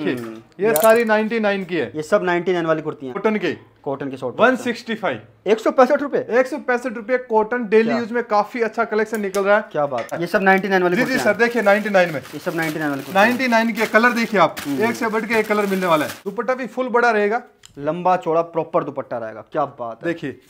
Hmm. ये सारी 99 की है ये सब 99 वाली कुर्ती है कॉटन की कॉटन के शॉर्ट 165 एक रुपए पैंसठ रुपए कॉटन डेली यूज में काफी अच्छा कलेक्शन निकल रहा है क्या बात है ये सब 99 वाली जी जी सर देखिए 99 में ये सब 99 वाली 99 के कलर देखिए आप hmm. एक से बढ़ के एक कलर मिलने वाला है दुपट्टा भी फुल बड़ा रहेगा लंबा चौड़ा प्रॉपर दुपट्टा रहेगा क्या बात देखिए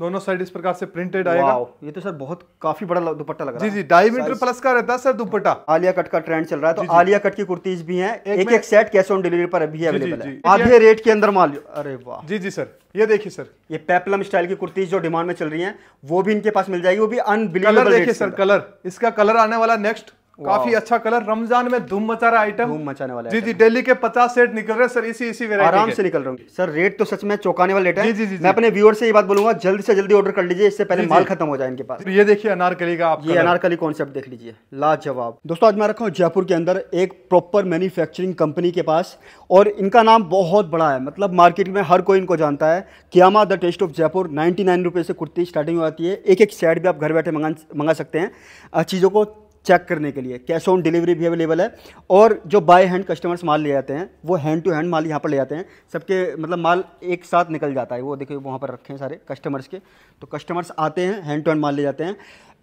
दोनों साइड इस प्रकार से प्रिंटेड आएगा ये तो सर बहुत काफी बड़ा दुपट्टा लग रहा है जी जी ढाई मीटर प्लस का रहता है सर दुपट्टा आलिया कट का ट्रेंड चल रहा है तो आलिया कट की कुर्तीज भी हैं एक एक, सेट कैश ऑन डिलीवरी पर अभी अवेलेबल है आधे रेट के अंदर माल अरे वाह जी जी सर ये देखिए सर ये पेपलम स्टाइल की कुर्तीज जो डिमांड में चल रही है वो भी इनके पास मिल जाएगी वो भी अनबिलीवेबल देखिए सर कलर इसका कलर आने वाला नेक्स्ट काफी अच्छा कलर रमजान में धूम मचा रहा आइटम धूम मचाने वाला जी जी दिल्ली के पचास सेट निकल रहे सर इसी इसी वेरा आराम से निकल रहा होंगे सर रेट तो सच में चौकाने वाले जी जी जी मैं अपने व्यूअर से ये बात बोलूंगा जल्दी से जल्दी ऑर्डर कर लीजिए इससे पहले माल खत्म हो जाए इनके पास तो ये देखिए अनारकली का आप ये अनारकली कॉन्सेप्ट देख लीजिए लाजवाब दोस्तों आज मैं रखा हूँ जयपुर के अंदर एक प्रॉपर मैन्युफैक्चरिंग कंपनी के पास और इनका नाम बहुत बड़ा है मतलब मार्केट में हर कोई इनको जानता है क्यामा the taste of Jaipur ninety nine रुपये से कुर्ती स्टार्टिंग हो जाती है एक एक सेट भी आप घर बैठे मंगा मंगा सकते हैं चीज़ों को चेक करने के लिए कैश ऑन डिलीवरी भी अवेलेबल है और जो बाय हैंड कस्टमर्स माल ले जाते हैं वो हैंड टू हैंड माल यहाँ पर ले जाते हैं सबके मतलब माल एक साथ निकल जाता है वो देखिए वहाँ पर रखे हैं सारे कस्टमर्स के तो कस्टमर्स आते हैं हैंड टू हैंड माल ले जाते हैं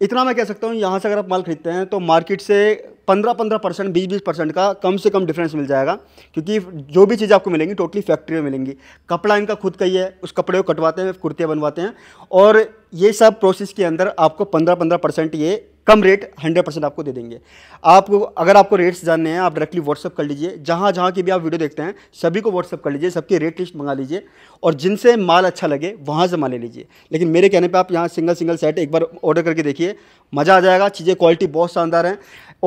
इतना मैं कह सकता हूँ यहाँ से अगर आप माल खरीदते हैं तो मार्केट से पंद्रह पंद्रह परसेंट बीस बीस परसेंट का कम से कम डिफरेंस मिल जाएगा क्योंकि जो भी चीज़ आपको मिलेंगी टोटली फैक्ट्री में मिलेंगी कपड़ा इनका खुद का ही है उस कपड़े को कटवाते हैं कुर्तियाँ बनवाते हैं और ये सब प्रोसेस के अंदर आपको पंद्रह पंद्रह परसेंट ये कम रेट 100 परसेंट आपको दे देंगे आपको अगर आपको रेट्स जानने हैं आप डायरेक्टली व्हाट्सअप कर लीजिए जहाँ जहाँ की भी आप वीडियो देखते हैं सभी को व्हाट्सअप कर लीजिए सबके रेट लिस्ट मंगा लीजिए और जिनसे माल अच्छा लगे वहाँ से माल ले लीजिए लेकिन मेरे कहने पर आप यहाँ सिंगल सिंगल सेट एक बार ऑर्डर करके देखिए मज़ा आ जाएगा चीज़ें क्वालिटी बहुत शानदार हैं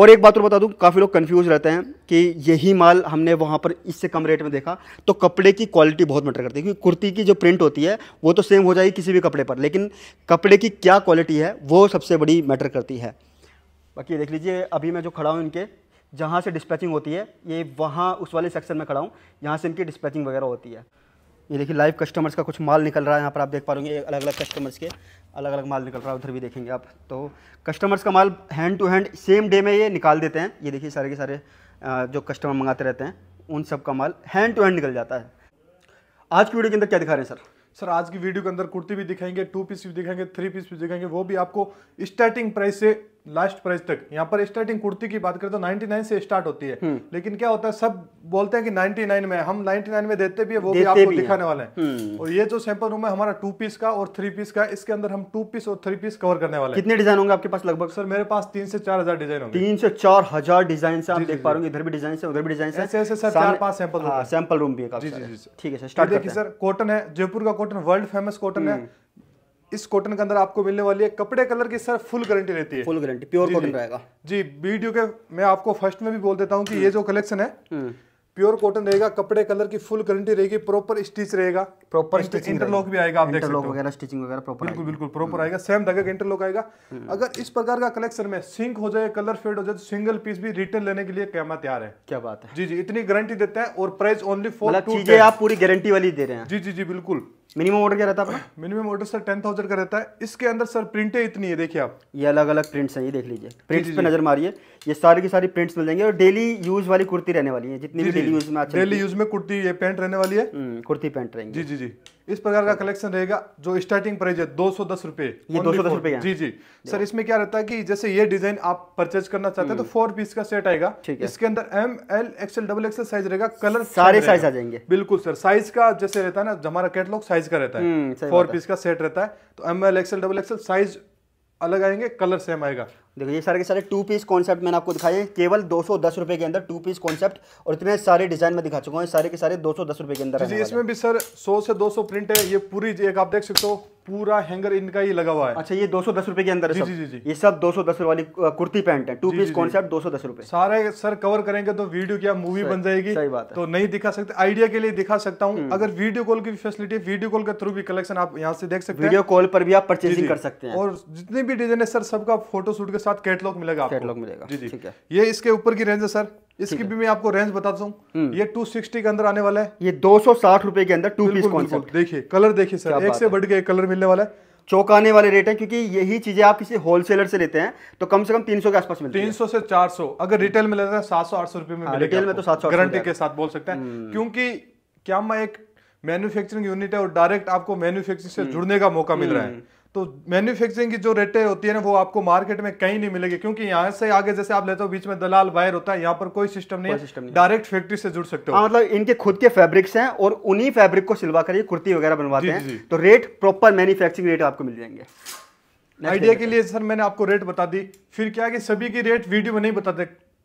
और एक बात और बता दूं काफ़ी लोग कंफ्यूज रहते हैं कि यही माल हमने वहाँ पर इससे कम रेट में देखा तो कपड़े की क्वालिटी बहुत मैटर करती है क्योंकि कुर्ती की जो प्रिंट होती है वो तो सेम हो जाएगी किसी भी कपड़े पर लेकिन कपड़े की क्या क्वालिटी है वो सबसे बड़ी मैटर करती है बाकी देख लीजिए अभी मैं जो खड़ा हूँ इनके जहाँ से डिस्पैचिंग होती है ये वहाँ उस वाले सेक्शन में खड़ा हूँ यहाँ से इनकी डिस्पैचिंग वगैरह होती है ये देखिए लाइव कस्टमर्स का कुछ माल निकल रहा है यहाँ पर आप देख पा रहे अलग अलग कस्टमर्स के अलग अलग माल निकल रहा है उधर भी देखेंगे आप तो कस्टमर्स का माल hand to hand same day में ये निकाल देते हैं ये देखिए सारे के सारे जो कस्टमर मंगाते रहते हैं उन सब का माल हैंड टू हैंड निकल जाता है आज की वीडियो के अंदर क्या दिखा रहे हैं सर सर आज की वीडियो के अंदर कुर्ती भी दिखाएंगे टू पीस भी दिखाएंगे थ्री पीस भी दिखाएंगे वो भी आपको स्टार्टिंग प्राइस से लास्ट प्राइस तक यहाँ पर स्टार्टिंग कुर्ती की बात करें तो 99 से स्टार्ट होती है हम्म। लेकिन क्या होता है सब बोलते हैं कि 99 में हम 99 में देते भी है वो भी आपको दिखाने वाले हैं हम्म। और ये जो सैंपल रूम है हमारा टू पीस का और थ्री पीस का इसके अंदर हम टू पीस और थ्री पीस कवर करने वाले कितने डिजाइन होंगे आपके पास लगभग सर मेरे पास तीन से चार हजार डिजाइन होंगे तीन से चार हजार डिजाइन से आप देख पा रहे इधर भी डिजाइन है उधर भी डिजाइन ऐसे ऐसे सर चार पांच सैंपल सैंपल रूम भी है ठीक है सर स्टार्ट देखिए सर कॉटन है जयपुर का कॉटन वर्ल्ड फेमस कॉटन है हम्म। इस कॉटन के अंदर आपको मिलने वाली है कपड़े कलर की सर फुल गारंटी रहती है फुल गारंटी प्योर कॉटन रहेगा जी वीडियो के मैं आपको फर्स्ट में भी बोल देता हूँ कि ये जो कलेक्शन है प्योर हम्म। कॉटन रहेगा कपड़े कलर की फुल गारंटी रहेगी प्रॉपर स्टिच रहेगा प्रॉपर इंटरलॉक भी आएगा आप इंटरलॉक वगैरह स्टिचिंग वगैरह प्रॉपर बिल्कुल बिल्कुल प्रॉपर हम्म। आएगा सेम धागे का इंटरलॉक आएगा हम्म। अगर इस प्रकार का कलेक्शन में सिंक हो जाए कलर फेड हो जाए तो सिंगल पीस भी रिटर्न लेने के लिए कैमरा तैयार है क्या बात है जी जी इतनी गारंटी देते हैं और प्राइस ओनली फोर आप पूरी गारंटी वाली दे रहे हैं जी जी जी बिल्कुल मिनिमम ऑर्डर क्या रहता है अपना minimum order sir ten thousand का रहता है इसके अंदर सर प्रिंटें इतनी है देखिए आप ये अलग अलग प्रिंट्स हैं ये देख लीजिए प्रिंट्स पे नजर मारिए ये सारी की सारी प्रिंट्स मिल जाएंगे और डेली यूज वाली कुर्ती रहने वाली है जितनी भी डेली यूज में डेली यूज में कुर्ती ये पैंट रहने वाली है हम्म, कुर्ती पैंट रहेंगे जी जी जी इस प्रकार का कलेक्शन रहेगा जो स्टार्टिंग प्राइस है दो सौ दस रुपए जी जी सर इसमें क्या रहता है कि जैसे ये डिजाइन आप परचेज करना चाहते हैं तो फोर hmm. पीस का सेट आएगा इसके अंदर M L XL double XL size रहेगा कलर सारे साइज आ जाएंगे बिल्कुल सर साइज का जैसे रहता है ना हमारा कैटलॉग साइज का रहता है फोर hmm, पीस का सेट रहता है तो M L XL double XL size अलग आएंगे कलर सेम आएगा देखो ये सारे के सारे टू पीस कॉन्सेप्ट मैंने आपको दिखाए केवल दो सौ दस रुपए के अंदर टू पीस कॉन्सेप्ट और इतने सारे डिजाइन में दिखा चुका हूँ सारे के सारे दो सौ दस रुपए के अंदर इसमें भी सर सौ से दो सौ प्रिंट है ये पूरी एक आप देख सकते हो पूरा हैंगर इनका ही लगा हुआ है अच्छा ये दो सौ दस रुपए के अंदर जी, जी, जी, ये सब दो सौ दस वाली कुर्ती पैंट है टू पीस कॉन्सेप्ट दो सौ दस रुपए सारे सर कवर करेंगे तो वीडियो क्या मूवी बन जाएगी सही बात है तो नहीं दिखा सकते आइडिया के लिए दिखा सकता हूँ हम्म। अगर वीडियो कॉल की फैसिलिटी वीडियो कॉल के थ्रू भी कलेक्शन आप यहाँ से देख सकते हैं वीडियो कॉल पर भी आप परचेजिंग कर सकते हैं और जितने भी डिजाइन है सर सबका फोटो शूट के साथ कैटलॉग मिलेगा आपको कैटलॉग मिलेगा जी जी ठीक है ये इसके ऊपर की रेंज है सर इसकी भी मैं आपको रेंज बताता हूँ ये 260 के अंदर आने वाला है ये दो सौ रुपए के अंदर टू पीस कॉन्सेप्ट देखिए कलर देखिए सर एक से बढ़ के कलर मिलने वाला है चौकाने वाले रेट है क्योंकि यही चीजें आप किसी होलसेलर से लेते हैं तो कम से कम 300 के आसपास मिलते हैं 300 से 400 अगर रिटेल में लेते हैं 700 800 रुपए में रिटेल हाँ, में तो 700 गारंटी के साथ बोल सकते हैं हम्म। क्योंकि क्या मैं एक मैन्युफैक्चरिंग यूनिट है और डायरेक्ट आपको मैन्युफैक्चरिंग से हम्म। जुड़ने का मौका मिल रहा है हम्म। तो मैन्युफैक्चरिंग की जो रेटें होती है ना वो आपको मार्केट में कहीं नहीं मिलेगी क्योंकि यहाँ से आगे जैसे आप लेते हो बीच में दलाल वायर होता है यहाँ पर कोई सिस्टम नहीं, सिस्टम नहीं डायरेक्ट फैक्ट्री से जुड़ सकते हो हाँ, मतलब इनके खुद के फैब्रिक्स हैं और उन्हीं फैब्रिक को सिलवा कर ये कुर्ती वगैरह बनवाते हैं तो रेट प्रॉपर मैन्युफैक्चरिंग रेट आपको मिल जाएंगे आइडिया के लिए सर मैंने आपको रेट बता दी फिर क्या कि सभी की रेट वीडियो में नहीं बताते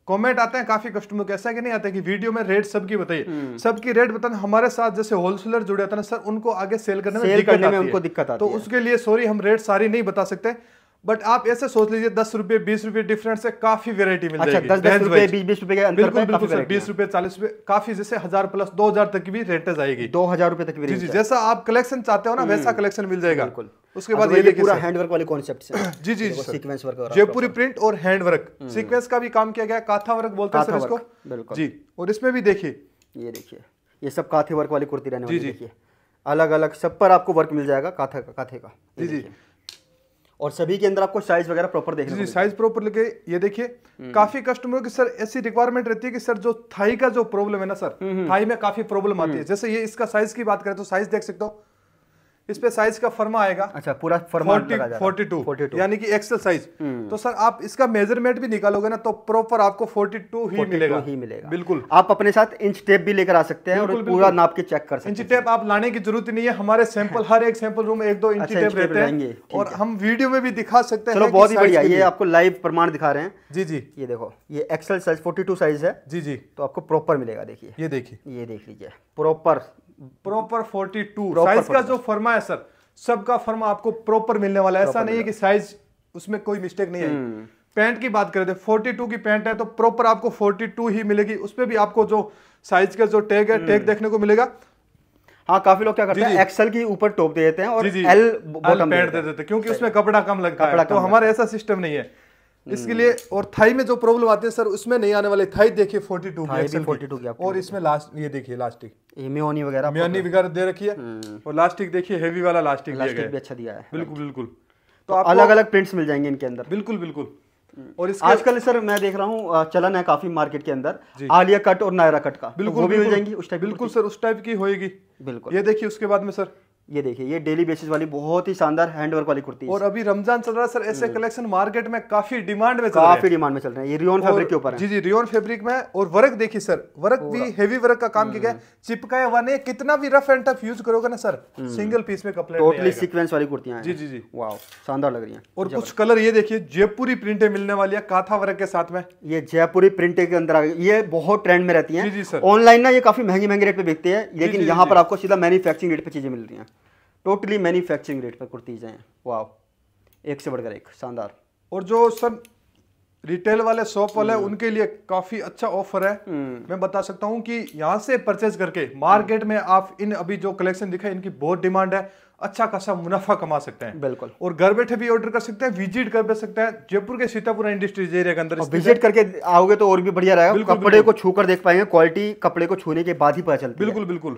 कमेंट आते हैं काफी कस्टमर के ऐसा कि नहीं आते कि वीडियो में रेट सबकी बताइए हम्म। सबकी रेट बताना हमारे साथ जैसे होलसेलर जुड़े होते हैं सर उनको आगे सेल करने में दिक्कत तो आती है तो उसके लिए सॉरी हम रेट सारी नहीं बता सकते बट आप ऐसे सोच लीजिए दस रुपए बीस रुपए डिफरेंट से काफी वेरायटी मिल अच्छा, जाएगी दस रुपए बीस रुपए के अंतर बिल्कुल बिल्कुल बीस रुपए चालीस रुपए काफी जैसे हजार प्लस दो हजार तक की भी रेटेज आएगी दो हजार रुपए तक जी जी जैसा आप कलेक्शन चाहते हो ना वैसा कलेक्शन हम्म। मिल जाएगा बिल्कुल उसके बाद ये तो पूरा हैंडवर्क वाले कॉन्सेप्ट जी जी सीक्वेंस वर्क जयपुरी प्रिंट और हैंडवर्क हम्म। सीक्वेंस का भी काम किया गया काथा वर्क बोलते हैं सर इसको जी और इसमें भी देखिए ये देखिए ये सब काथे वर्क वाली कुर्ती रहने वाली देखिए अलग अलग सब पर आपको वर्क मिल जाएगा काथे का काथे का जी जी और सभी के अंदर आपको साइज वगैरह प्रॉपर देखिए जी साइज प्रॉपर लेके ये देखिए हम्म। काफी कस्टमरों की सर ऐसी रिक्वायरमेंट रहती है कि सर जो थाई का जो प्रॉब्लम है ना सर हम्म, हम्म। थाई में काफी प्रॉब्लम आती है जैसे ये इसका साइज की बात करें तो साइज देख सकते हो इस पे साइज का फर्मा आएगा अच्छा पूरा फर्मा फोर्टी टू यानी कि एक्सल हम्म। साइज तो सर आप इसका मेजरमेंट भी निकालोगे ना तो प्रॉपर आपको 42 ही 42 मिलेगा ही मिलेगा बिल्कुल आप अपने साथ इंच टेप भी लेकर आ सकते हैं और पूरा नाप के चेक कर सकते हैं इंच टेप आप लाने की जरूरत नहीं है हमारे सैंपल हर एक सैंपल रूम एक दो इंच अच्छा, टेप रहते हैं और हम वीडियो में भी दिखा सकते हैं बहुत ही बढ़िया ये आपको लाइव प्रमाण दिखा रहे हैं जी जी ये देखो ये एक्सल साइज फोर्टी साइज है जी जी तो आपको प्रॉपर मिलेगा देखिए ये देखिए ये देख लीजिए प्रॉपर प्रॉपर 42 साइज का जो फर्मा है सर सबका फर्मा आपको प्रॉपर मिलने वाला है ऐसा नहीं है कि साइज उसमें कोई मिस्टेक नहीं है पैंट हम्म। की बात करें तो 42 की पैंट है तो प्रॉपर आपको 42 ही मिलेगी उसमें भी आपको जो साइज का जो टैग है टैग हम्म। देखने को मिलेगा हाँ काफी लोग क्या करते हैं एक्सएल की ऊपर टॉप दे देते हैं और एल बॉटम पैंट दे देते हैं क्योंकि उसमें कपड़ा कम लगता है तो हमारा ऐसा सिस्टम नहीं है इसके लिए और थाई में जो प्रॉब्लम आती है सर उसमें नहीं आने वाले थाई देखिए 42 टू फोर्टी टू और इसमें लास्ट ये देखिए लास्टिक मेयोनी वगैरह मेयोनी वगैरह दे रखी है हम्म। और लास्टिक देखिए हेवी वाला लास्टिक लास्टिक भी अच्छा दिया है बिल्कुल बिल्कुल तो अलग अलग प्रिंट्स मिल जाएंगे इनके अंदर बिल्कुल बिल्कुल हम्म। और आजकल सर मैं देख रहा हूँ चलन है काफी मार्केट के अंदर आलिया कट और नायरा कट का तो बिल्कुल वो भी मिल जाएंगी उस टाइप बिल्कुल सर उस टाइप की होगी बिल्कुल ये देखिए उसके बाद में सर ये देखिए ये डेली बेसिस वाली बहुत ही शानदार हैंडवर्क वाली कुर्ती और अभी रमजान चल रहा है सर ऐसे कलेक्शन हम्म। मार्केट में काफी डिमांड में काफी डिमांड में चल रहे हैं ये रियोन फैब्रिक के ऊपर जी जी रियोन फैब्रिक में और वर्क देखिए सर वर्क भी हेवी वर्क का काम किया गया हम्म। चिपकाया हुआ नहीं कितना भी रफ एंड टफ यूज करोगे ना सर सिंगल हम्म। पीस में कपड़े टोटली सिक्वेंस वाली कुर्तियां जी जी जी वाह शानदार लग रही है और कुछ कलर ये देखिए जयपुरी प्रिंटे मिलने वाली है काथा वर्क के साथ में ये जयपुरी प्रिंटे के अंदर आ गई ये बहुत ट्रेंड में रहती है ऑनलाइन ना ये काफी महंगी महंगी रेट पे बिकती है लेकिन यहाँ पर आपको सीधा मैन्युफैक्चरिंग रेट पर चीजें मिल रही है टोटली मैन्युफैक्चरिंग रेट पर कुर्तीज़ हैं वाह एक से बढ़कर एक शानदार और जो सर रिटेल वाले शॉप वाले हम्म। उनके लिए काफी अच्छा ऑफर है हम्म। मैं बता सकता हूँ कि यहाँ से परचेज करके मार्केट हम्म। में आप इन अभी जो कलेक्शन दिखा इनकी बहुत डिमांड है अच्छा खासा मुनाफा कमा सकते हैं बिल्कुल और घर बैठे भी ऑर्डर कर सकते हैं विजिट कर भी सकते हैं जयपुर के सीतापुर इंडस्ट्रीज एरिया के अंदर विजिट करके आओगे तो और भी बढ़िया रहेगा कपड़े को छू देख पाएंगे क्वालिटी कपड़े को छूने के बाद ही पता चलता बिल्कुल बिल्कुल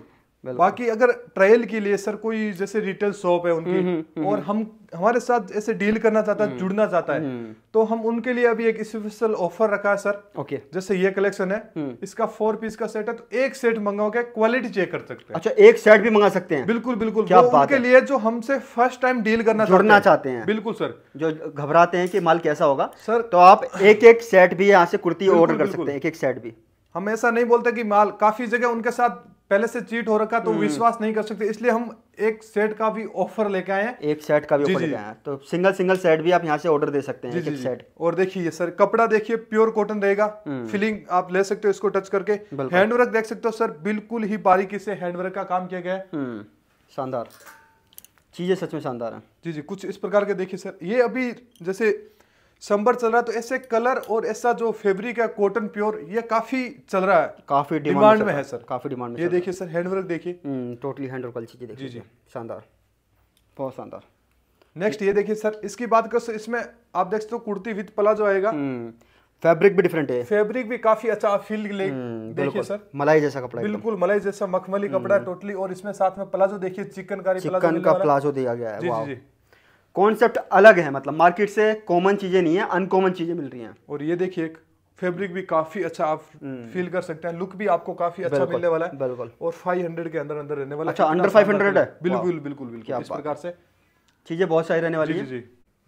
बाकी अगर ट्रायल के लिए सर कोई जैसे रिटेल शॉप है उनकी हम्म, हम्म, हम्म। और हम हमारे साथ ऐसे डील करना चाहता है जुड़ना चाहता है तो हम उनके लिए अभी एक स्पेशल ऑफर रखा है सर ओके जैसे ये कलेक्शन है इसका फोर पीस का सेट है तो एक सेट मंगाओ के क्वालिटी चेक कर सकते हैं अच्छा एक सेट भी मंगा सकते हैं बिल्कुल बिल्कुल क्या बात उनके लिए जो हमसे फर्स्ट टाइम डील करना जुड़ना चाहते हैं बिल्कुल सर जो घबराते हैं कि माल कैसा होगा सर तो आप एक एक सेट भी यहाँ से कुर्ती ऑर्डर कर सकते हैं एक एक सेट भी हम ऐसा नहीं बोलते कि माल काफी जगह उनके साथ पहले से चीट हो रखा तो हम्म। विश्वास नहीं कर सकते इसलिए हम एक सेट का भी ऑफर लेके आए हैं एक सेट का भी ऑफर लेके आए हैं तो सिंगल सिंगल सेट भी आप यहाँ से ऑर्डर दे सकते हैं जी, सेट और देखिए सर कपड़ा देखिए प्योर कॉटन रहेगा फिलिंग हम्म। आप ले सकते हो इसको टच करके हैंडवर्क देख सकते हो सर बिल्कुल ही बारीकी से हैंडवर्क का काम किया गया है हम्म, शानदार चीजें सच में शानदार है जी जी कुछ इस प्रकार के देखिए सर ये अभी जैसे संबर चल रहा है तो ऐसे कलर और ऐसा जो फेब्रिक है कॉटन प्योर ये काफी चल रहा है काफी डिमांड में है सर काफी डिमांड में ये देखिए सर हैंडवर्क देखिए टोटली हम्म, हैंडवर्क वाली चीजें देखिए जी जी शानदार बहुत शानदार नेक्स्ट ये देखिए सर इसकी बात कर इसमें आप देख सकते हो कुर्ती विद प्लाजो आएगा फैब्रिक हम्म, भी डिफरेंट है फैब्रिक भी काफी अच्छा फील ले हम्म, देखिए सर मलाई जैसा कपड़ा बिल्कुल मलाई जैसा मखमली कपड़ा है टोटली और इसमें साथ में प्लाजो देखिए चिकन का प्लाजो दिया गया है जी जी कॉन्सेप्ट अलग है मतलब मार्केट से कॉमन चीज़ें नहीं है अनकॉमन चीज़ें मिल रही हैं और ये देखिए एक फैब्रिक भी काफी अच्छा आप फील हम्म। कर सकते हैं लुक भी आपको काफी अच्छा मिलने वाला है बिल्कुल और 500 के अंदर अंदर रहने वाला अच्छा अंडर 500 है बिल्कुल बिल्कुल बिल्कुल इस प्रकार से चीजें बहुत सारी रहने वाली है जी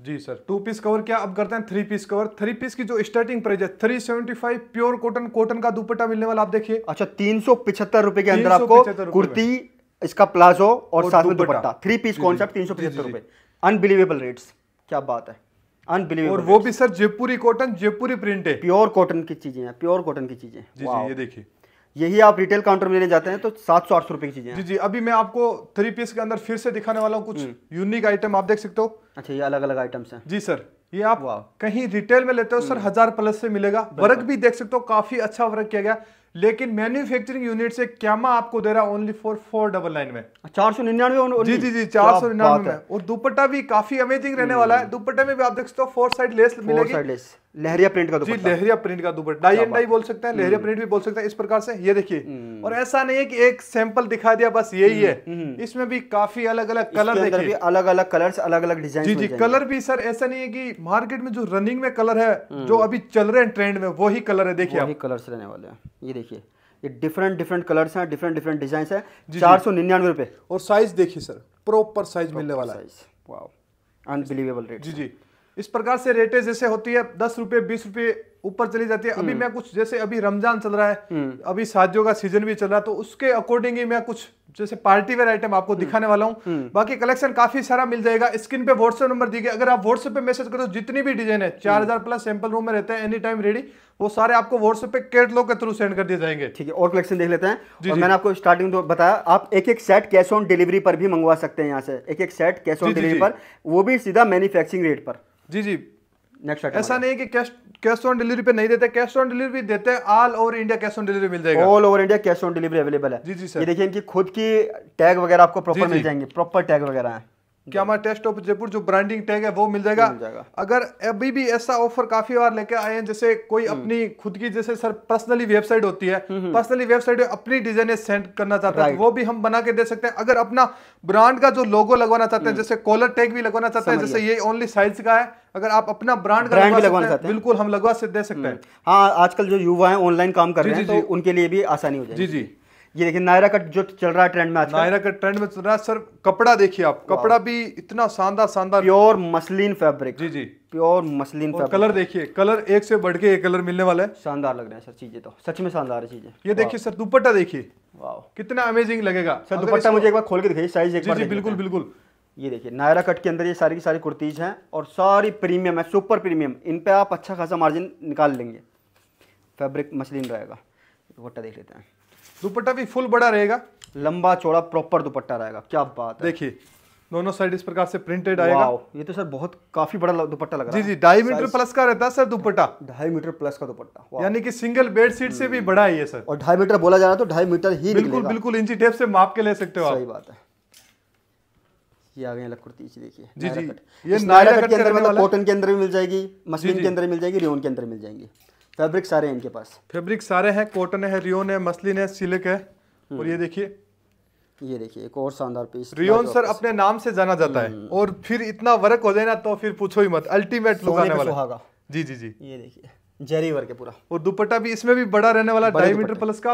जी सर टू पीस कवर क्या अब करते हैं three piece cover three piece की जो स्टार्टिंग प्राइस है three seventy five pure cotton cotton का दुपट्टा मिलने वाला आप देखिए अच्छा तीन सौ पिछहत्तर रुपए के अंदर आपको कुर्ती इसका प्लाजो और, और साथ में दुपट्टा थ्री पीस कॉन्सेप्ट तीन सौ पिछहत्तर रुपए अनबिलीवेबल रेट्स क्या बात है अनबिलीवेबल और वो भी sir Jaipuri cotton Jaipuri print है प्योर कॉटन की चीजें हैं प्योर कॉटन की चीजें जी जी ये देखिए यही आप रिटेल काउंटर में लेने जाते हैं तो सात सौ आठ सौ रुपए की चीजें जी जी अभी मैं आपको थ्री पीस के अंदर फिर से दिखाने वाला हूँ कुछ यूनिक आइटम हम्म। आप देख सकते हो अच्छा ये अलग अलग आइटम्स हैं जी सर ये आप कहीं रिटेल में लेते हो सर हम्म। हजार प्लस से मिलेगा वर्क भी देख सकते हो काफी अच्छा वर्क किया गया लेकिन मैन्युफैक्चरिंग यूनिट से कैमा आपको दे रहा है only for four double nine में चार सौ निन्यानवे जी जी जी चार सौ निन्यानवे में और दुपट्टा भी काफी अमेजिंग रहने वाला है हम्म। दुपट्टे में भी आप देख सकते हो फोर साइड लेस मिलेगी लहरिया प्रिंट का दुपट्टा जी लहरिया प्रिंट का दुपट्टा डाई एंड डाई बोल सकते हैं हम्म। लहरिया प्रिंट भी बोल सकते हैं इस प्रकार से ये देखिए हम्म। और ऐसा नहीं है कि एक सैंपल दिखा दिया बस यही हम्म, है इसमें भी काफी अलग अलग कलर देखिए अलग अलग कलर अलग अलग डिजाइन जी जी कलर भी सर ऐसा नहीं है की मार्केट में जो रनिंग में कलर है जो अभी चल रहे हैं ट्रेंड में वही कलर है देखिए कलर रहने वाले हैं ये देखिए ये डिफरेंट डिफरेंट कलर्स हैं डिफरेंट डिफरेंट डिजाइन है चार सौ निन्यानवे रुपए और साइज देखिए सर प्रॉपर साइज मिलने वाला है अनबिलीवेबल रेट जी जी इस प्रकार से रेटे जैसे होती है दस रुपए बीस रुपए ऊपर चली जाती है अभी हम्म। मैं कुछ जैसे अभी रमजान चल रहा है हम्म। अभी शादियों का सीजन भी चल रहा है तो उसके अकॉर्डिंग ही मैं कुछ जैसे पार्टी वेयर आइटम आपको हम्म। दिखाने वाला हूँ बाकी कलेक्शन काफी सारा मिल जाएगा स्क्रीन पे व्हाट्सएप नंबर दी गई अगर आप व्हाट्सएप पे मैसेज करो जितनी भी डिजाइन है चार हजार प्लस सैंपल रूम में रहते हैं एनी टाइम रेडी वो सारे आपको व्हाट्सएप पे कैटलॉग के थ्रू सेंड कर दिए जाएंगे ठीक है और कलेक्शन देख लेते हैं जी, और मैंने आपको स्टार्टिंग तो बताया आप एक एक सेट कैश ऑन डिलीवरी पर भी मंगवा सकते हैं यहाँ से एक एक सेट कैश ऑन डिलीवरी पर वो भी सीधा मैन्युफैक्चरिंग रेट पर जी जी नेक्स्ट ऐसा नहीं कि कैश कैश ऑन डिलीवरी पे नहीं देते कैश ऑन डिलीवरी देते हैं all over India cash on delivery मिल जाएगा all over India cash on delivery available है जी जी सर ये देखिए इनकी खुद की टैग वगैरह आपको प्रॉपर मिल जाएंगे प्रॉपर टैग वगैरह है कि हमारा टेस्ट ऑफ जयपुर जो ब्रांडिंग टैग है वो मिल जाएगा, मिल जाएगा। अगर अभी भी ऐसा ऑफर काफी बार लेके आए हैं जैसे कोई हम्म। अपनी खुद की जैसे सर पर्सनली वेबसाइट होती है हम्म, हम्म। पर्सनली वेबसाइट अपनी डिजाइन सेंड करना चाहते हैं तो वो भी हम बना के दे सकते हैं अगर अपना ब्रांड का जो लोगो लगवाना चाहते हैं जैसे कॉलर टैग भी लगवाना चाहते हैं जैसे ये ओनली साइज का है अगर आप अपना ब्रांड ब्रांड भी लगवाना चाहते हैं बिल्कुल हम लगवा से दे सकते हैं हाँ आजकल जो युवा है ऑनलाइन काम कर रहे हैं तो उनके लिए भी आसानी हो जाएगी जी जी ये देखिए नायरा कट जो चल रहा है ट्रेंड में नायरा कट ट्रेंड में चल रहा है सर कपड़ा देखिए आप कपड़ा भी इतना शानदार शानदार प्योर मसलिन फैब्रिक जी जी प्योर मसलिन फैब्रिक कलर देखिए कलर एक से बढ़ के एक कलर मिलने वाला है शानदार लग रहे हैं सर चीजें तो सच में शानदार है चीजें ये देखिए सर दुपट्टा देखिए कितना अमेजिंग लगेगा सर दुपट्टा मुझे एक बार खोल के दिखाई साइज एक बार बिल्कुल बिल्कुल ये देखिए नायरा कट के अंदर ये सारी की सारी कुर्तीज़ हैं और सारी प्रीमियम है सुपर प्रीमियम इन पे आप अच्छा खासा मार्जिन निकाल लेंगे फैब्रिक मसलिन रहेगा दुपट्टा देख लेते हैं दुपट्टा भी फुल बड़ा रहेगा लंबा चौड़ा प्रॉपर दुपट्टा रहेगा क्या बात है देखिए दोनों साइड इस प्रकार से प्रिंटेड आएगा ये तो सर बहुत काफी बड़ा दुपट्टा लगा जी जी ढाई मीटर प्लस का रहता है सर दुपट्टा ढाई मीटर प्लस का दुपट्टा यानी कि सिंगल बेड सीट से भी बड़ा है ये सर और ढाई मीटर बोला जा रहा है तो ढाई मीटर ही बिल्कुल बिल्कुल इंची टेप से माप के ले सकते हो सही बात है ये आ गई कुर्ती देखिए जी जी ये नायरा मतलब के अंदर कॉटन के अंदर मिल जाएगी मशीन के अंदर मिल जाएगी रेन के अंदर मिल जाएगी फैब्रिक सारे हैं इनके पास फैब्रिक सारे हैं कॉटन है रियोन है मसलिन है सिल्क है और ये हम्म। देखिए ये देखिए एक और शानदार पीस रियोन सर अपने नाम से जाना जाता है हम्म। और फिर इतना वर्क हो जाए ना तो फिर पूछो ही मत अल्टीमेट लुक आने वाला जी जी जी ये देखिए जरी वर्क है पूरा और दुपट्टा भी इसमें भी बड़ा रहने वाला ढाई मीटर प्लस का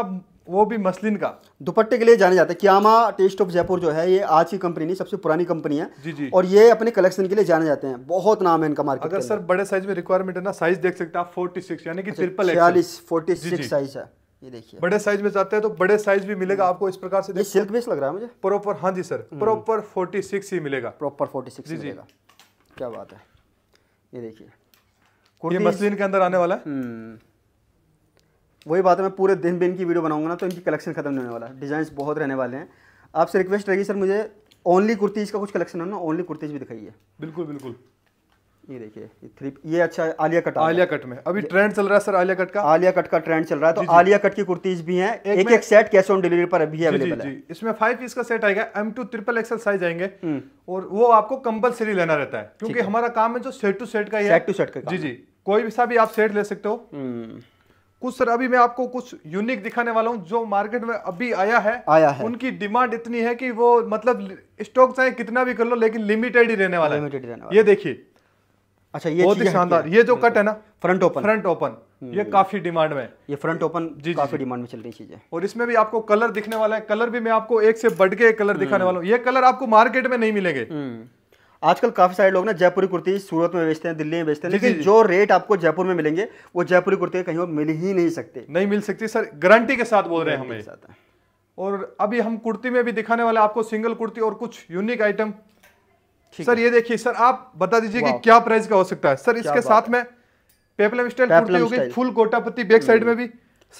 वो भी मसलिन का दुपट्टे के लिए जाने जाते हैं क्यामा टेस्ट ऑफ जयपुर जो है ये आज की कंपनी नहीं सबसे पुरानी कंपनी है जी जी और ये अपने कलेक्शन के लिए जाने जाते हैं बहुत नाम है इनका मार्केट अगर सर बड़े साइज में रिक्वायरमेंट है ना साइज देख सकते हैं आप फोर्टी सिक्स यानी कि ट्रिपल अच्छा, छियालीस फोर्टी सिक्स साइज है ये देखिए बड़े साइज में जाते हैं तो बड़े साइज भी मिलेगा हम्म। आपको इस प्रकार से ये सिल्क बेस लग रहा है मुझे प्रॉपर हाँ जी सर प्रॉपर फोर्टी सिक्स ही मिलेगा प्रॉपर फोर्टी सिक्स मिलेगा क्या बात है ये देखिए ये मसलिन के अंदर आने वाला है हम्म। वही बात है मैं पूरे दिन भी इनकी वीडियो बनाऊंगा ना तो इनकी कलेक्शन खत्म नहीं होने वाला डिजाइन बहुत रहने वाले हैं आपसे रिक्वेस्ट रहेगी सर मुझे ओनली कुर्तीज़ का कुछ कलेक्शन है ना ओनली कुर्तीज़ भी दिखाइए बिल्कुल बिल्कुल ये देखिए ये थ्री ये अच्छा आलिया कट आलिया कट में अभी ट्रेंड चल रहा है सर आलिया कट का आलिया कट का ट्रेंड चल रहा है तो आलिया कट की कुर्तीज भी हैं एक एक, एक सेट कैश ऑन डिलीवरी पर अभी अवेलेबल है इसमें फाइव पीस का सेट आएगा M two triple XL size आएंगे हम्म। और वो आपको कंपलसरी लेना रहता है क्योंकि हमारा काम है जो सेट टू सेट का ही है सेट टू सेट का जी जी कोई भी सा भी आप सेट ले सकते हो हम्म। कुछ सर अभी मैं आपको कुछ यूनिक दिखाने वाला हूँ जो मार्केट में अभी आया है आया है उनकी डिमांड इतनी है कि वो मतलब स्टॉक चाहे कितना भी कर लो लेकिन लिमिटेड ही रहने वाला लिमिटेड रहने वाला ये देखिए अच्छा ये बहुत ही शानदार ये जो कट है ना फ्रंट ओपन फ्रंट ओपन ये हम्म। काफी डिमांड में ये फ्रंट ओपन जी काफी डिमांड में चल रही चीजें है और इसमें भी आपको कलर दिखने वाला है कलर भी मैं आपको एक से बढ़ के कलर दिखाने हम्म। वाला हूँ ये कलर आपको मार्केट में नहीं मिलेंगे आजकल काफ़ी सारे लोग ना जयपुरी कुर्ती सूरत में बेचते हैं दिल्ली में बेचते हैं लेकिन जो रेट आपको जयपुर में मिलेंगे वो जयपुरी कुर्ती कहीं और मिल ही नहीं सकते नहीं मिल सकती सर गारंटी के साथ बोल रहे हैं हमें और अभी हम कुर्ती में भी दिखाने वाले आपको सिंगल कुर्ती और कुछ यूनिक आइटम सर ये देखिए सर आप बता दीजिए कि क्या प्राइस का हो सकता है सर इसके साथ में पेपलम स्टाइल कुर्ती होगी फुल कोटापत्ती बैक साइड में भी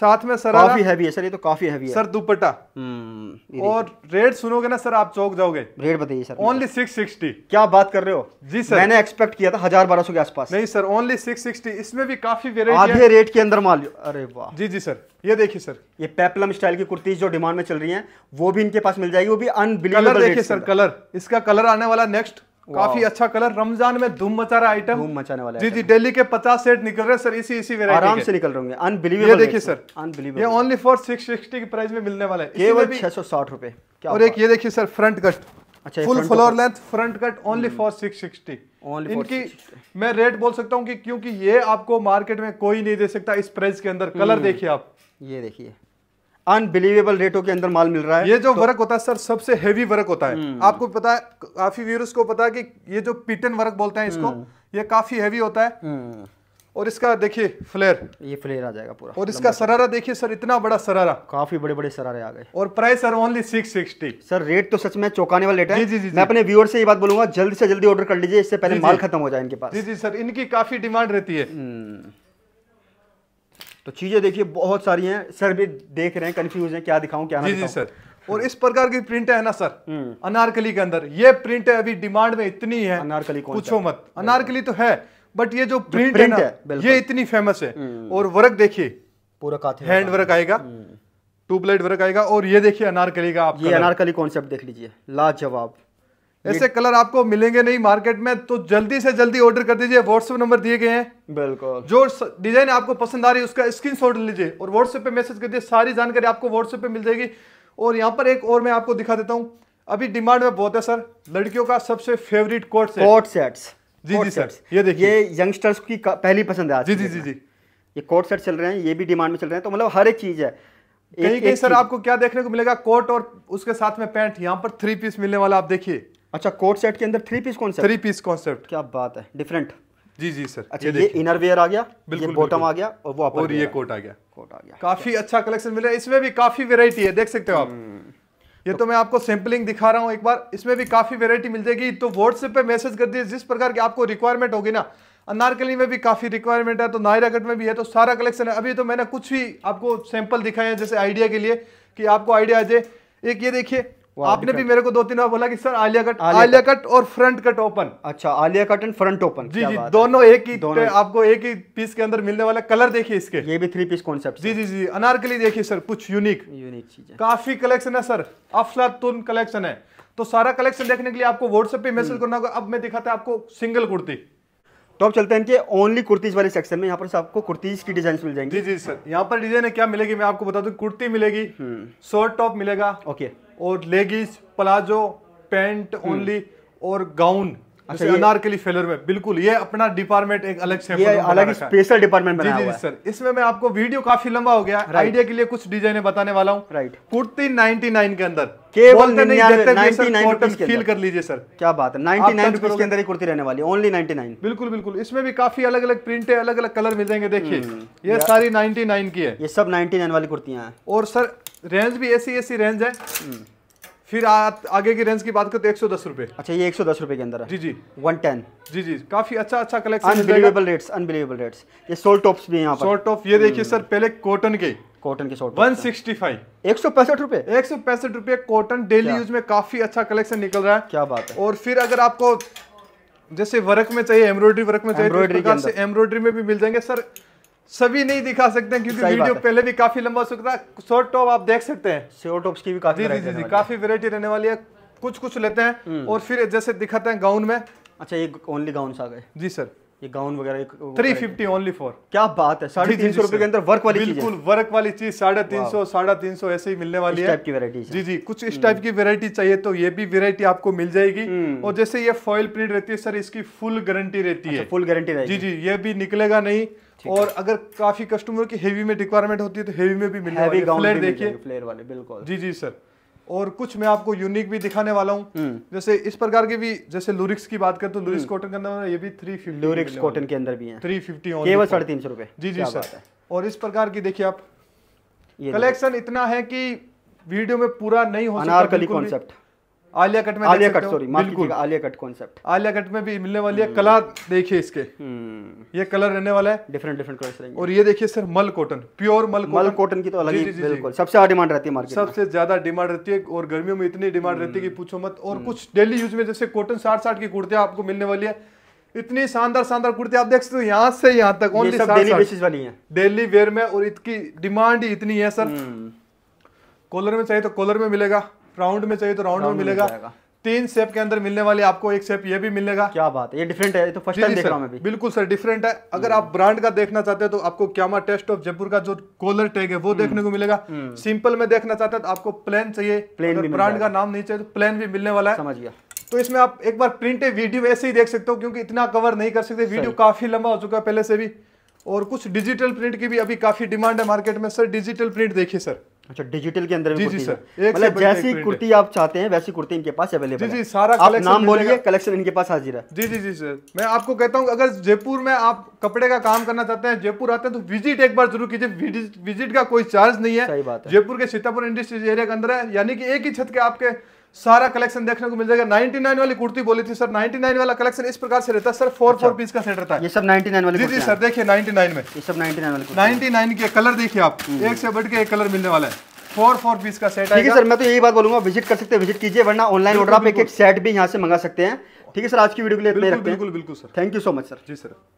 साथ में सर काफी हैवी है सर ये तो काफी हैवी है सर दुपट्टा हम्म, और रेट सुनोगे ना सर आप चौक जाओगे रेट बताइए सर ओनली सिक्स सिक्सटी क्या बात कर रहे हो जी सर मैंने एक्सपेक्ट किया था हजार बारह सौ के आसपास नहीं सर ओनली सिक्स सिक्सटी इसमें भी काफी आधे है। रेट के अंदर माल अरे वाह जी जी सर ये देखिए सर ये पेपलम स्टाइल की कुर्तीज जो डिमांड में चल रही है वो भी इनके पास मिल जाएगी वो भी अनबिलीवेबल देखिए सर कलर इसका कलर आने वाला नेक्स्ट काफी अच्छा कलर रमजान में धूम मचा रहा आइटम धूम मचाने वाला जी जी दिल्ली के पचास सेट निकल रहे सर इसी इसी आराम से निकल रहे होंगे अनबिलीवेबल ये देखिए सर अनबिलीवेबल ये ओनली फॉर सिक्स सिक्सटी के प्राइस में मिलने वाला है केवल छह सौ साठ रुपए और एक ये देखिए सर फ्रंट कट अच्छा full floor length front cut only for six sixty इनकी मैं रेट बोल सकता हूँ कि क्योंकि ये आपको मार्केट में कोई नहीं दे सकता इस प्राइस के अंदर कलर hmm. देखिए आप ये देखिए अनबिलीवेबल रेटों के अंदर माल मिल रहा है ये जो तो, वर्क होता है सर सबसे हेवी वर्क होता है हम्म। आपको पता है काफी व्यूर्स को पता है कि ये जो पीटन वर्क बोलते हैं इसको हम्म। ये काफी हेवी होता है हम्म। और इसका देखिए फ्लेयर ये फ्लेयर आ जाएगा पूरा और इसका सरारा देखिए सर इतना बड़ा सरारा काफी बड़े बड़े सरारे आ गए और price sir only six sixty sir rate तो सच में चौंकाने वाला रेट है जी, जी, जी, मैं अपने व्यूअर से ये बात बोलूंगा जल्द से जल्दी ऑर्डर कर लीजिए इससे पहले माल खत्म हो जाए इनके पास जी जी सर इनकी काफी डिमांड रहती है तो चीज़ें देखिए बहुत सारी हैं सर भी देख रहे हैं कंफ्यूज हैं क्या दिखाऊं क्या जी जी सर और इस प्रकार की प्रिंट है ना सर हम्म। अनारकली के अंदर ये प्रिंट अभी डिमांड में इतनी है अनारकली पूछो मत अनारकली तो है बट ये जो प्रिंट, प्रिंट है, ना, है ये इतनी फेमस है हम्म। और वर्क देखिए पूरा हैंड वर्क आएगा ट्यूबलाइट हम्म। वर्क आएगा और ये देखिए अनारकली का आप ये अनारकली कॉन्सेप्ट देख लीजिए लाजवाब ऐसे कलर आपको मिलेंगे नहीं मार्केट में तो जल्दी से जल्दी ऑर्डर कर दीजिए व्हाट्सएप नंबर दिए गए हैं बिल्कुल जो डिजाइन आपको पसंद आ रही है उसका स्क्रीनशॉट लीजिए और व्हाट्सएप पे मैसेज कर दिए सारी जानकारी आपको व्हाट्सएप पे मिल जाएगी और यहाँ पर एक और मैं आपको दिखा देता हूँ अभी डिमांड में बहुत है सर लड़कियों का सबसे favourite coat set coat sets जी जी सर ये देखिए ये यंगस्टर्स की पहली पसंद है जी जी जी जी ये कोट सेट चल रहे हैं ये भी डिमांड में चल रहे हैं तो मतलब हर एक चीज़ है कहीं कहीं सर आपको क्या देखने को मिलेगा कोट और उसके साथ में पैंट यहाँ पर थ्री पीस मिलने वाला आप देखिए अच्छा कोट सेट के अंदर three piece concept three piece concept क्या बात है डिफरेंट जी जी सर अच्छा ये, ये इनर वेयर आ गया बिल्कुल बॉटम आ गया और वो और ये कोट आ गया कोट आ गया काफी अच्छा कलेक्शन मिल रहा है इसमें भी काफी वेरायटी है देख सकते हो आप हम्म। ये तो, तो मैं आपको सैम्पलिंग दिखा रहा हूँ एक बार इसमें भी काफी वेरायटी मिल जाएगी तो व्हाट्सएप पे मैसेज कर दीजिए जिस प्रकार की आपको रिक्वायरमेंट होगी ना अनारकली में भी काफी रिक्वायरमेंट है तो नायरागढ़ में भी है तो सारा कलेक्शन है अभी तो मैंने कुछ भी आपको सैंपल दिखाए हैं जैसे आइडिया के लिए कि आपको आइडिया आ जाए एक ये देखिए आपने भी मेरे को दो तीन बार बोला कि sir Alia cut Alia cut और फ्रंट कट ओपन अच्छा Alia cut and front open जी जी दोनों एक ही दोनों आपको एक ही पीस के अंदर मिलने वाला कलर देखिए इसके ये भी थ्री पीस कॉन्सेप्ट जी जी जी अनारकली देखिए सर कुछ यूनिक यूनिक चीज काफी कलेक्शन है सर अफला कलेक्शन है तो सारा कलेक्शन देखने के लिए आपको व्हाट्सएप पे मैसेज हम्म। करना होगा अब मैं दिखाता आपको सिंगल कुर्ती तो अब चलते हैं इनके ओनली कुर्तीज वाले सेक्शन में यहाँ पर आपको कुर्तीज की डिजाइन मिल जाएंगे जी जी सर यहाँ पर डिजाइन क्या मिलेगी मैं आपको बता दू कुर्ती मिलेगी शॉर्ट हम्म। टॉप मिलेगा ओके और लेगीज प्लाजो पैंट ओनली और गाउन अच्छा अनारकली फेलर में बिल्कुल ये अपना डिपार्टमेंट एक अलग से अलग स्पेशल डिपार्टमेंट बनाया जी, जी, सर इसमें मैं आपको वीडियो काफी लंबा हो गया आइडिया के लिए कुछ डिजाइने बताने वाला हूँ राइट कुर्ती 99 के अंदर केवल फील कर लीजिए सर क्या बात है 99 के अंदर ही कुर्ती रहने वाली है ओनली 99 बिल्कुल बिल्कुल इसमें भी काफी अलग अलग प्रिंटे अलग अलग कलर मिल जाएंगे देखिए हम्म, ये सारी 99 की है ये सब 99 वाली कुर्तियां हैं और सर रेंज भी ऐसी ऐसी रेंज है हम्म। फिर आ, आगे की रेंज की बात करते तो एक सौ दस रुपए अच्छा ये एक सौ दस रुपए के अंदर है जी जी वन टेन जी जी काफी अच्छा अच्छा collection unbelievable rates unbelievable rates ये सोल टॉप्स भी यहाँ सोल टॉप ये देखिए सर हम्म। पहले कॉटन के कॉटन के सोल्ट वन सिक्सटी फाइव एक सौ पैंसठ रुपए एक सौ पैंसठ रुपए कॉटन डेली यूज में काफी अच्छा कलेक्शन निकल रहा है क्या बात है और फिर अगर आपको जैसे वर्क में चाहिए एम्ब्रॉयडरी वर्क में चाहिए एम्ब्रॉयडरी तो में भी मिल जाएंगे सर सभी नहीं दिखा सकते क्योंकि वीडियो पहले भी काफी लंबा सुखता शॉर्ट टॉप आप देख सकते हैं शॉर्ट टॉप्स की भी काफी जी जी काफी वेरायटी रहने वाली है कुछ कुछ लेते हैं हम्म। और फिर जैसे दिखाते हैं गाउन में अच्छा ये ओनली गाउन आ गए जी सर ये गाउन वगैरह थ्री फिफ्टी ओनली फॉर क्या बात है साढ़े तीन सौ रुपए के अंदर वर्क वाली बिल्कुल वर्क वाली चीज साढ़े तीन सौ साढ़े तीन सौ ऐसे ही मिलने वाली है की वेरायटी जी जी कुछ इस टाइप हम्म। की वेरायटी चाहिए तो ये भी वेरायटी आपको मिल जाएगी हम्म। और जैसे ये फॉइल प्रिंट रहती है सर इसकी फुल गारंटी रहती अच्छा, है फुल गारंटी जी जी ये भी निकलेगा नहीं और अगर काफी कस्टमर की हेवी में रिक्वायरमेंट होती है तो हेवी में भी मिलेगा वाली देखिए फ्लेयर वाले बिल्कुल जी जी सर और कुछ मैं आपको यूनिक भी दिखाने वाला हूँ हम्म। जैसे इस प्रकार के भी जैसे लुरिक्स की बात करें तो लुरिक्स हम्म। कॉटन के अंदर ये भी थ्री फिफ्टी लुरिक्स कॉटन के अंदर भी है थ्री फिफ्टी केवल साढ़े तीन सौ रुपए जी जी सर और इस प्रकार की देखिए आप कलेक्शन इतना है कि वीडियो में पूरा नहीं हो सकता आलिया कट में आलिया कट सॉरी बिल्कुल Alia cut concept Alia cut में भी मिलने वाली है कला देखिए इसके हम्म। ये कलर रहने वाला है डिफरेंट डिफरेंट कलर रहेंगे और ये देखिए सर मल कॉटन प्योर मल मल कॉटन की तो अलग ही बिल्कुल सबसे ज्यादा डिमांड रहती है मार्केट सबसे ज्यादा डिमांड रहती है और गर्मियों में इतनी डिमांड रहती है कि हम्म। पूछो मत और हम्म। कुछ डेली यूज में जैसे कॉटन साठ साठ की कुर्तियां आपको मिलने वाली है इतनी शानदार शानदार कुर्ती आप देख सकते हो यहाँ से यहाँ तक ओनली डेली बेसिस वाली है डेली वेयर में और इसकी डिमांड ही इतनी है सर कॉलर में चाहिए तो कॉलर में मिलेगा राउंड में चाहिए तो राउंड में मिलेगा तीन सेप के अंदर मिलने वाले आपको एक शेप ये भी मिलेगा क्या बात है ये डिफरेंट है ये तो फर्स्ट टाइम देख रहा हूं मैं बिल्कुल सर डिफरेंट है अगर आप ब्रांड का देखना चाहते हैं तो आपको क्यामा टेस्ट ऑफ जयपुर का जो कॉलर टैग है वो hmm. देखने को मिलेगा सिंपल hmm. में देखना चाहते हैं तो आपको प्लेन चाहिए प्लेन ब्रांड का नाम नहीं चाहिए तो प्लेन भी मिलने वाला है समझ गया तो इसमें आप एक बार प्रिंटे वीडियो ऐसे ही देख सकते हो क्योंकि इतना कवर नहीं कर सकते वीडियो काफी लंबा हो चुका है पहले से भी और कुछ डिजिटल प्रिंट की भी अभी काफी डिमांड है मार्केट में सर डिजिटल प्रिंट देखिए सर अच्छा डिजिटल के अंदर जी जी सर मतलब जैसी कुर्ती आप चाहते हैं वैसी कुर्ती इनके पास अवेलेबल जी जी सारा आप नाम बोलिए कलेक्शन इनके पास हाजिर है जी जी जी सर मैं आपको कहता हूँ अगर जयपुर में आप कपड़े का काम करना चाहते हैं जयपुर आते हैं तो विजिट एक बार जरूर कीजिए विजिट का कोई चार्ज नहीं है जयपुर के सीतापुर इंडस्ट्रीज एरिया के अंदर है यानी कि एक ही छत के आपके सारा कलेक्शन देखने को मिल जाएगा 99 वाली कुर्ती बोली थी सर 99 वाला कलेक्शन इस प्रकार से रहता है सर फोर फोर पीस का सेट रहता है ये सब 99 वाले जी जी सर देखिए 99 में ये सब 99 वाले 99 के कलर देखिए आप हम्म। एक से बढ़ के एक कलर मिलने वाला है फोर फोर पीस का सेट ठीक है सर मैं तो यही बात बोलूंगा विजिट कर सकते हैं विजिट कीजिए वरना ऑनलाइन ऑर्डर आप एक एक सेट भी यहाँ से मंगा सकते हैं ठीक है सर आज की वीडियो के लिए बिल्कुल बिल्कुल sir thank you so much sir जी सर